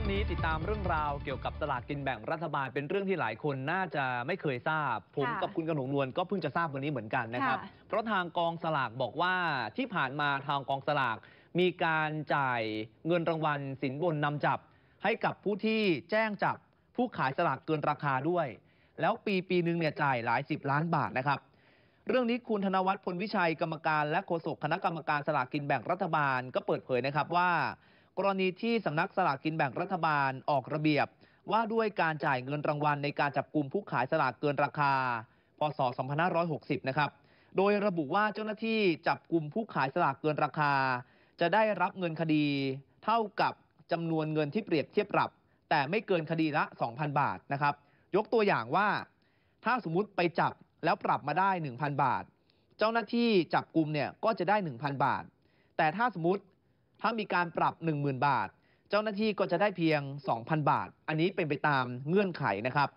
่งนี้ติดตามเรื่องราวเกี่ยวกับสลากกินแบ่งรัฐบาล เป็นเรื่องที่หลายคนน่าจะไม่เคยทราบผมกับคุณกระหนงนวลก็เพิ่งจะทราบวันนี้เหมือนกันนะครับเพราะทางกองสลากบอกว่าที่ผ่านมาทางกองสลากมีการจ่ายเงินรางวัลสินบนนำจับ ให้กับผู้ที่แจ้งจับผู้ขายสลากเกินราคาด้วย แล้วปีปีหนึ่งเนี่ยจ่ายหลายสิบล้านบาทนะครับ เรื่องนี้คุณธนวัฒน์พลวิชัยกรรมการและโฆษกคณะกรรมการสลากกินแบ่งรัฐบาลก็เปิดเผยนะครับว่ากรณีที่สำนักสลากกินแบ่งรัฐบาลออกระเบียบ ว่าด้วยการจ่ายเงินรางวัลในการจับกลุ่มผู้ขายสลากเกินราคา พศ 2560 นะครับ โดยระบุว่าเจ้าหน้าที่จับกลุ่มผู้ขายสลากเกินราคา จะได้รับเงินคดี เท่ากับจำนวนเงินที่เปรียบเทียบปรับ แต่ไม่เกินคดีละ 2,000 บาทนะครับ ยกตัวอย่างว่า ถ้าสมมุติไปจับแล้วปรับมาได้ 1,000 บาท เจ้าหน้าที่จับกลุ่มเนี่ยก็จะได้ 1,000 บาท แต่ถ้าสมมติถ้ามีการปรับ 10,000 บาท เจ้าหน้าที่ก็จะได้เพียง 2,000 บาท อันนี้เป็นไปตามเงื่อนไขนะครับ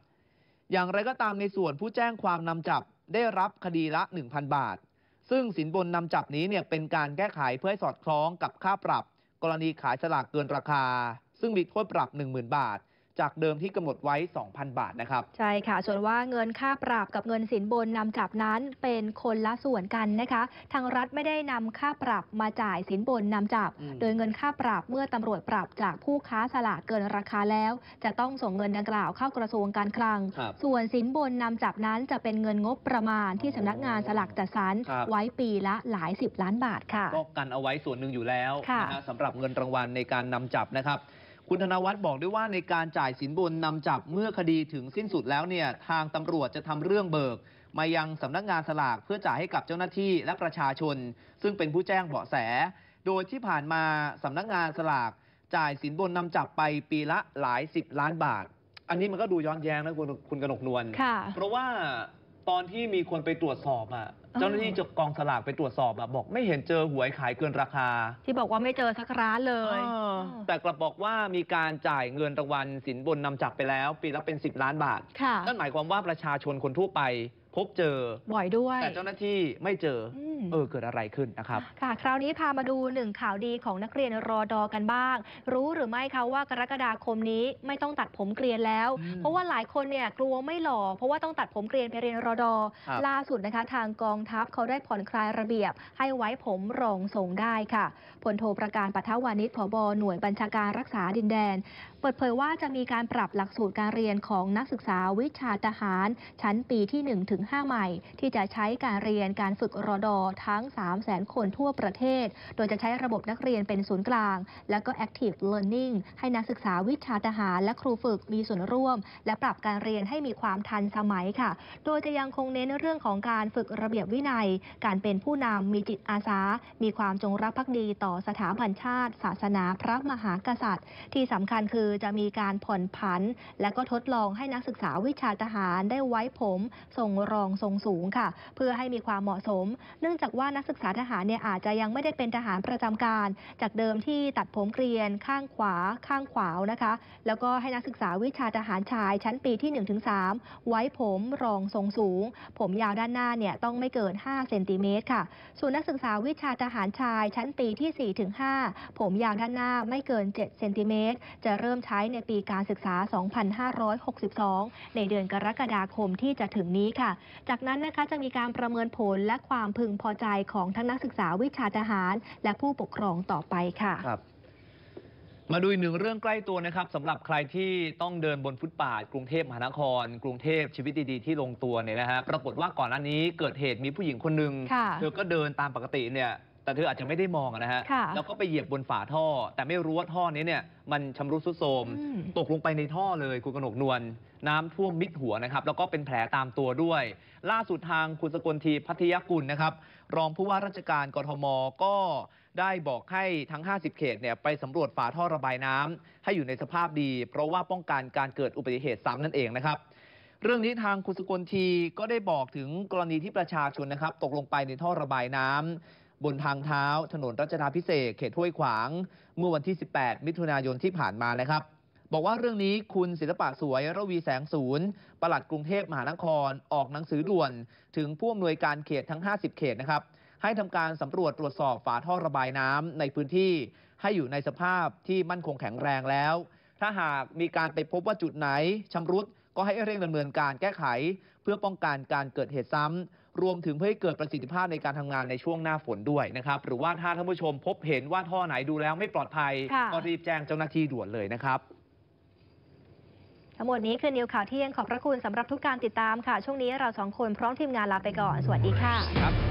อย่างไรก็ตามในส่วนผู้แจ้งความนำจับได้รับคดีละ 1,000 บาท ซึ่งสินบนนำจับนี้เนี่ยเป็นการแก้ไขเพื่อให้สอดคล้องกับค่าปรับ กรณีขายสลากเกินราคา ซึ่งมีโทษปรับ 10,000 บาทจากเดิมที่กำหนดไว้ 2,000 บาทนะครับ ใช่ค่ะส่วนว่าเงินค่าปรับกับเงินสินบน นำจับนั้นเป็นคนละส่วนกันนะคะ ทางรัฐไม่ได้นำค่าปรับมาจ่ายสินบนนำจับ โดยเงินค่าปรับเมื่อตำรวจปรับจากผู้ค้าสลากเกินราคาแล้วจะต้องส่งเงินดังกล่าวเข้ากระทรวงการคลัง ส่วนสินบนนำจับนั้นจะเป็นเงินงบประมาณที่สำนักงานสลากจัดสรรไว้ปีละหลาย 10 ล้านบาทค่ะก็กันเอาไว้ส่วนหนึ่งอยู่แล้วนะสำหรับเงินรางวัลในการนำจับนะครับคุณธนวัฒน์บอกด้วยว่าในการจ่ายสินบนนำจับเมื่อคดีถึงสิ้นสุดแล้วเนี่ยทางตำรวจจะทำเรื่องเบิก มายังสำนักงานสลาก เพื่อจ่ายให้กับเจ้าหน้าที่และประชาชน ซึ่งเป็นผู้แจ้งเบาะแส โดยที่ผ่านมาสำนักงานสลาก จ่ายสินบนนำจับไปปีละหลายสิบล้านบาท อันนี้มันก็ดูย้อนแย้งนะคุณคุณกนกนวลเพราะว่าตอนที่มีคนไปตรวจสอบอ่ะเจ้าหน้าที่จากกองสลากไปตรวจสอบอะบอกไม่เห็นเจอหวยขายเกินราคา ที่บอกว่าไม่เจอสักร้านเลยเออแต่กลับบอกว่ามีการจ่ายเงินรางวัลสินบนนำจับไปแล้วปีละเป็น 10 ล้านบาทนั่นหมายความว่าประชาชนคนทั่วไป พบเจอ บ่อยด้วยแต่เจ้าหน้าที่ไม่เจออเออเกิดอะไรขึ้นนะครับ ค่ะคราวนี้พามาดูหนึ่งข่าวดีของนักเรียนรอดอกันบ้าง รู้หรือไม่คะว่ากรกฎาคมนี้ไม่ต้องตัดผมเกรียนแล้ว เพราะว่าหลายคนเนี่ยกลัวไม่หล่อเพราะว่าต้องตัดผมเกรียนไปเรียนรอดอรล่าสุดนะคะ ทางกองทัพเขาได้ผ่อนคลายระเบียบ ให้ไว้ผมรองทรงได้ค่ะพลโทประการปัทวานิชผบหน่วยบัญชาการรักษาดินแดน เปิดเผยว่าจะมีการปรับหลักสูตรการเรียนของนักศึกษาวิชาทหาร ชั้นปีที่1-5 ใหม่ ที่จะใช้การเรียนการฝึกรอดอทั้ง3 0 0 0 0 0คนทั่วประเทศ โดยจะใช้ระบบนักเรียนเป็นศูนย์กลาง แล้วก็ Active Learning ให้นักศึกษาวิชาทหารและครูฝึกมีส่วนร่วม และปรับการเรียนให้มีความทันสมัยค่ะ โดยจะยังคงเน้นเรื่องของการฝึกระเบียบวินัยการเป็นผู้นำมีจิตอาสา มีความจงรักภักดีต่อสถาบันชาติ ศาสนา พระมหากษัตริย์ ที่สำคัญคือจะมีการผ่อนผัน และก็ทดลองให้นักศึกษาวิชาทหารได้ไว้ผมทรงรองทรงสูงค่ะ เพื่อให้มีความเหมาะสม เนื่องจากว่านักศึกษาทหารเนี่ยอาจจะยังไม่ได้เป็นทหารประจำการ จากเดิมที่ตัดผมเกลียนข้างขวาข้างขวานะคะ แล้วก็ให้นักศึกษาวิชาทหารชายชั้นปีที่1-3ไว้ผมรองทรงสูง ผมยาวด้านหน้าเนี่ยต้องไม่เกินกิน 5 เซนติเมตร ค่ะ ส่วนนักศึกษาวิชาทหารชาย ชั้นปีที่ 4-5ถึงผมยาวด้านหน้าไม่เกิน 7 เซนติเมตร จะเริ่มใช้ในปีการศึกษา 2562 ในเดือนกรกฎาคมที่จะถึงนี้ค่ะ จากนั้นนะคะ จะมีการประเมินผลและความพึงพอใจของทั้งนักศึกษาวิชาทหาร และผู้ปกครองต่อไปค่ะมาดูอีกหนึ่งเรื่องใกล้ตัวนะครับสำหรับใครที่ต้องเดินบนฟุตปาดกรุงเทพมหานคร กรุงเทพ ชีวิตดี ๆ ที่ลงตัวเนี่ยนะฮะปรากฏว่าก่อนหน้านี้เกิดเหตุมีผู้หญิงคนหนึ่งเธอก็เดินตามปกติเนี่ยแต่เธออาจจะไม่ได้มองนะฮะะแล้วก็ไปเหยียบบนฝาท่อ แต่ไม่รู้ว่าท่อนี้เนี่ยมันชำรุดทรุดโทรมตกลงไปในท่อเลยคุณกนกนวลน้ำท่วมมิดหัวนะครับ แล้วก็เป็นแผลตามตัวด้วย ล่าสุดทางคุณสกลทีพัทยกุลนะครับ รองผู้ว่าราชการกรทมก็ได้บอกให้ทั้ง 50 เขตเนี่ยไปสำรวจฝาท่อระบายน้ำให้อยู่ในสภาพดี เพราะว่าป้องกันการเกิดอุบัติเหตุซ้ำนั่นเองนะครับเรื่องนี้ทางคุณสกลทีก็ได้บอกถึงกรณีที่ประชาชนนะครับ ตกลงไปในท่อระบายน้ำบนทางเท้าถนนรัชดาพิเศษเขตห้วยขวาง เมื่อวันที่ 18 มิถุนายนที่ผ่านมานะครับบอกว่าเรื่องนี้คุณศิลปะสวยระวีแสงศูนย์ปลัดกรุงเทพมหานครออกหนังสือด่วน ถึงผู้อำนวยการเขตทั้ง 50 เขตนะครับให้ทำการสำรวจตรวจสอบฝาท่อระบายน้ำในพื้นที่ ให้อยู่ในสภาพที่มั่นคงแข็งแรงแล้ว ถ้าหากมีการไปพบว่าจุดไหนชำรุดก็ให้เร่งดำเนินการแก้ไขเพื่อป้องกันการเกิดเหตุซ้ำ รวมถึงเพื่อให้เกิดประสิทธิภาพในการทำงานในช่วงหน้าฝนด้วยนะครับ หรือว่าถ้าท่านผู้ชมพบเห็นว่าท่อไหนดูแล้วไม่ปลอดภัย ก็รีบแจ้งเจ้าหน้าที่ด่วนเลยนะครับ ทั้งหมดนี้คือนิวข่าวเที่ยงขอบพระคุณสำหรับทุกการติดตามค่ะ ช่วงนี้เราสองคนพร้อมทีมงานลาไปก่อนสวัสดีค่ะ